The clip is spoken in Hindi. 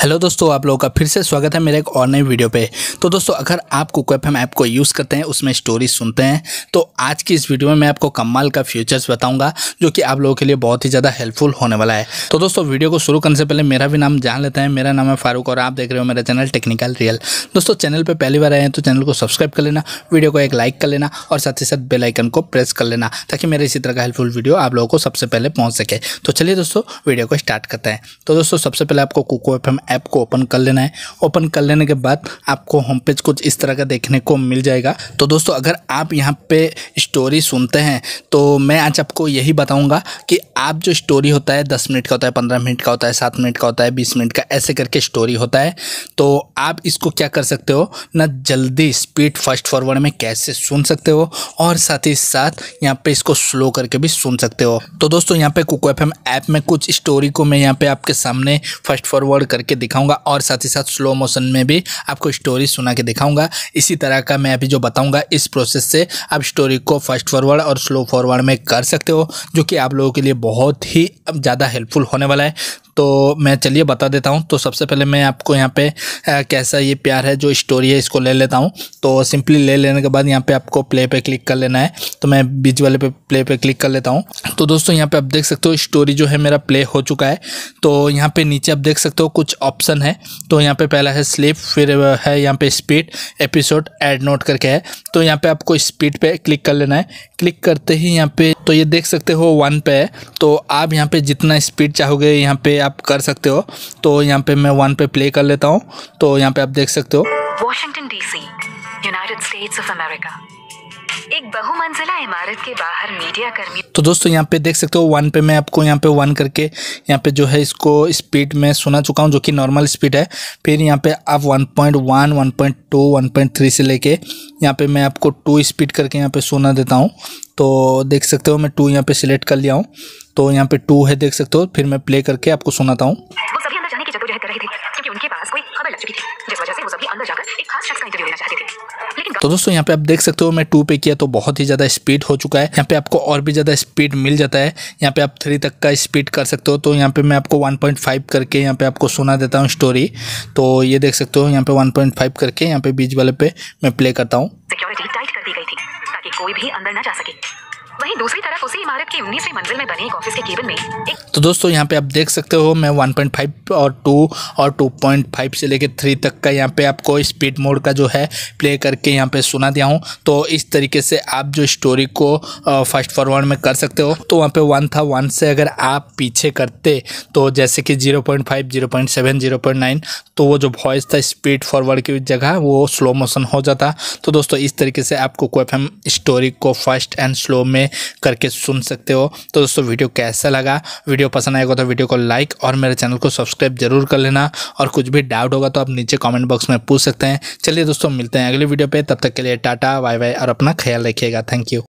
हेलो दोस्तों आप लोगों का फिर से स्वागत है मेरे एक और नई वीडियो पे तो दोस्तों अगर आप कुक एफ एम ऐप को यूज़ करते हैं उसमें स्टोरी सुनते हैं तो आज की इस वीडियो में मैं आपको कमाल का फ्यूचर्स बताऊंगा जो कि आप लोगों के लिए बहुत ही ज़्यादा हेल्पफुल होने वाला है तो दोस्तों वीडियो को शुरू करने से पहले मेरा भी नाम जान लेते हैं मेरा नाम है फारूक और आप देख रहे हो मेरा चैनल टेक्निकल रियल दोस्तों चैनल पर पहली बार आए हैं तो चैनल को सब्सक्राइब कर लेना वीडियो को एक लाइक कर लेना और साथ ही साथ बेलाइकन को प्रेस कर लेना ताकि मेरे इसी तरह का हेल्पफुल वीडियो आप लोगों को सबसे पहले पहुँच सके तो चलिए दोस्तों वीडियो को स्टार्ट करते हैं तो दोस्तों सबसे पहले आपको कुको एफ ऐप को ओपन कर लेना है ओपन कर लेने के बाद आपको होम पेज कुछ इस तरह का देखने को मिल जाएगा तो दोस्तों अगर आप यहाँ पे स्टोरी सुनते हैं तो मैं आज आपको यही बताऊँगा कि आप जो स्टोरी होता है दस मिनट का होता है पंद्रह मिनट का होता है सात मिनट का होता है बीस मिनट का ऐसे करके स्टोरी होता है तो आप इसको क्या कर सकते हो ना जल्दी स्पीड फर्स्ट फॉरवर्ड में कैसे सुन सकते हो और साथ ही साथ यहाँ पे इसको स्लो करके भी सुन सकते हो तो दोस्तों यहाँ पे कुको एफ ऐप में कुछ स्टोरी को मैं यहाँ पे आपके सामने फर्स्ट फॉरवर्ड करके करके दिखाऊंगा और साथ ही साथ स्लो मोशन में भी आपको स्टोरी सुना के दिखाऊंगा इसी तरह का मैं अभी जो बताऊंगा इस प्रोसेस से आप स्टोरी को फास्ट फॉरवर्ड और स्लो फॉरवर्ड में कर सकते हो जो कि आप लोगों के लिए बहुत ही ज़्यादा हेल्पफुल होने वाला है तो मैं चलिए बता देता हूँ तो सबसे पहले मैं आपको यहाँ पे आ, कैसा ये प्यार है जो स्टोरी है इसको ले लेता हूँ तो सिंपली ले लेने के बाद यहाँ पे आपको प्ले पे क्लिक कर लेना है तो मैं बीच वाले पे प्ले पे क्लिक कर लेता हूँ तो दोस्तों यहाँ पे आप देख सकते हो स्टोरी जो है मेरा प्ले हो चुका है तो यहाँ पे नीचे आप देख सकते हो कुछ ऑप्शन है तो यहाँ पे पहला है स्लिप फिर है यहाँ पे स्पीड एपिसोड एड नोट करके है तो यहाँ पे आपको स्पीड पे क्लिक कर लेना है क्लिक करते ही यहाँ पे तो ये देख सकते हो वन पे है तो आप यहाँ पे जितना स्पीड चाहोगे यहाँ पे आप कर सकते हो तो यहाँ पे मैं वन पे प्ले कर लेता हूँ तो यहाँ पे आप देख सकते हो Washington DC United States of America एक बहुमंजिला इमारत के बाहर मीडिया कर्मी तो दोस्तों यहाँ पे देख सकते हो वन पे मैं आपको यहाँ पे वन करके यहाँ पे जो है इसको स्पीड में सुना चुका हूँ जो कि नॉर्मल स्पीड है फिर यहाँ पे आप 1.1, 1.2, 1.3 से लेके यहाँ पे मैं आपको टू स्पीड करके यहाँ पे सुना देता हूँ तो देख सकते हो मैं टू यहाँ पे सिलेक्ट कर लिया हूँ तो यहाँ पे टू है देख सकते हो फिर मैं प्ले करके आपको सुनाता हूँ तो दोस्तों यहाँ पे आप देख सकते हो मैं टू पे किया तो बहुत ही ज़्यादा स्पीड हो चुका है यहाँ पे आपको और भी ज़्यादा स्पीड मिल जाता है यहाँ पे आप थ्री तक का स्पीड कर सकते हो तो यहाँ पे मैं आपको 1.5 करके यहाँ पे आपको सुना देता हूँ स्टोरी तो ये देख सकते हो यहाँ पे 1.5 करके यहाँ पे बीच वाले पे मैं प्ले करता हूँ कोई भी अंदर ना जा सके वहीं दूसरी तरफ उसी इमारत की उन्नीसवीं मंजिल में बने एक ऑफिस के केबिन में एक तो दोस्तों यहाँ पे आप देख सकते हो मैं वन पॉइंट फाइव और टू और टू पॉइंट फाइव से लेकर थ्री तक का यहाँ पे आपको स्पीड मोड का जो है प्ले करके यहाँ पे सुना दिया हूँ तो इस तरीके से आप जो स्टोरी को फास्ट फॉरवर्ड में कर सकते हो तो वहाँ पे वन था वन से अगर आप पीछे करते तो जैसे कि zero point five zero point seven zero point nine तो वो जो वॉइस था स्पीड फॉरवर्ड की जगह वो स्लो मोशन हो जाता तो दोस्तों इस तरीके से आपको कोई स्टोरी को फास्ट एंड स्लो में में करके सुन सकते हो तो दोस्तों वीडियो कैसा लगा वीडियो पसंद आएगा तो वीडियो को लाइक और मेरे चैनल को सब्सक्राइब जरूर कर लेना और कुछ भी डाउट होगा तो आप नीचे कॉमेंट बॉक्स में पूछ सकते हैं चलिए दोस्तों मिलते हैं अगले वीडियो पर तब तक के लिए टाटा बाय बाय और अपना ख्याल रखिएगा थैंक यू